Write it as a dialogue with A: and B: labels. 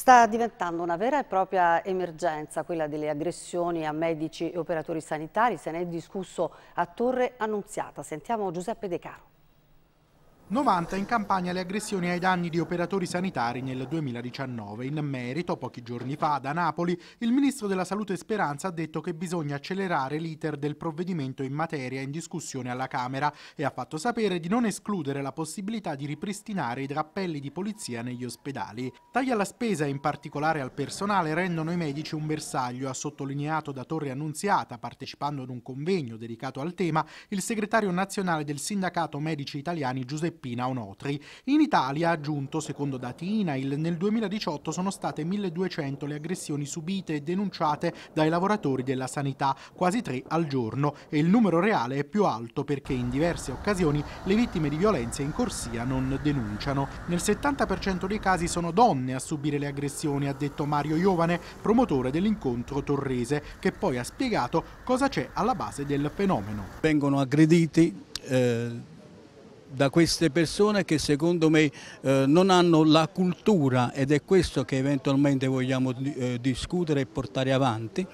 A: Sta diventando una vera e propria emergenza quella delle aggressioni a medici e operatori sanitari, se ne è discusso a Torre Annunziata. Sentiamo Giuseppe De Caro.
B: 90 in campagna le aggressioni ai danni di operatori sanitari nel 2019. In merito, pochi giorni fa, da Napoli, il ministro della Salute Speranza ha detto che bisogna accelerare l'iter del provvedimento in materia in discussione alla Camera e ha fatto sapere di non escludere la possibilità di ripristinare i drappelli di polizia negli ospedali. Tagli alla spesa, e in particolare al personale, rendono i medici un bersaglio, ha sottolineato da Torre Annunziata, partecipando ad un convegno dedicato al tema, il segretario nazionale del Sindacato Medici Italiani Giuseppe Peppina Onotri. In Italia, aggiunto secondo dati INAIL, nel 2018 sono state 1200 le aggressioni subite e denunciate dai lavoratori della sanità, quasi tre al giorno, e il numero reale è più alto perché in diverse occasioni le vittime di violenza in corsia non denunciano. Nel 70% dei casi sono donne a subire le aggressioni, ha detto Mario Iovane, promotore dell'incontro torrese, che poi ha spiegato cosa c'è alla base del fenomeno.
C: Vengono aggrediti eh, da queste persone che secondo me eh, non hanno la cultura ed è questo che eventualmente vogliamo eh, discutere e portare avanti.